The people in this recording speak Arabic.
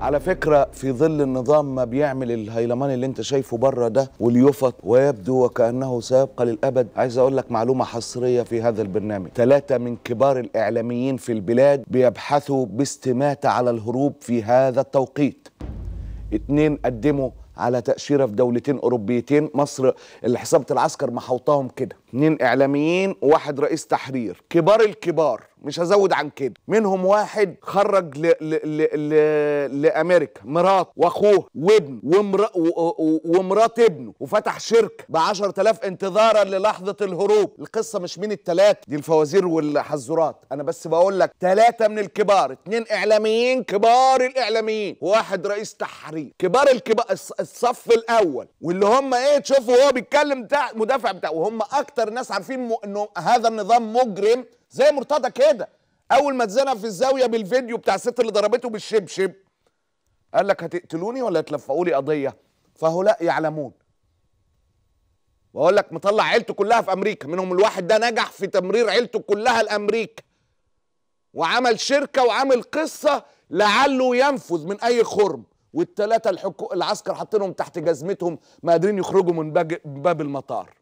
على فكرة في ظل النظام ما بيعمل الهيلمان اللي انت شايفه بره ده واليفط ويبدو وكأنه سيبقى للأبد عايز أقول لك معلومة حصرية في هذا البرنامج ثلاثة من كبار الإعلاميين في البلاد بيبحثوا باستماتة على الهروب في هذا التوقيت اتنين قدموا على تأشيرة في دولتين أوروبيتين مصر اللي حسابة العسكر محوطاهم كده اتنين إعلاميين وواحد رئيس تحرير كبار الكبار مش هزود عن كده منهم واحد خرج ل... ل... ل... ل... لامريكا مراته واخوه وابنه ومر... و... و... ومرات ابنه وفتح شركه ب 10000 انتظارا للحظه الهروب القصه مش من الثلاثه دي الفوازير والحزورات انا بس بقول لك ثلاثه من الكبار اثنين اعلاميين كبار الاعلاميين واحد رئيس تحرير كبار الكبار الصف الاول واللي هم ايه تشوفوا هو بيتكلم بتاع مدافع بتاع وهم اكتر ناس عارفين انه هذا النظام مجرم زي مرتضى كده اول ما اتزنق في الزاويه بالفيديو بتاع الست اللي ضربته بالشبشب قال لك هتقتلوني ولا هتلفقوا لي قضيه فهؤلاء يعلمون واقول لك مطلع عيلته كلها في امريكا منهم الواحد ده نجح في تمرير عيلته كلها لامريكا وعمل شركه وعمل قصه لعله ينفذ من اي خرم والثلاثه العسكر حاطينهم تحت جزمتهم ما قادرين يخرجوا من باب المطار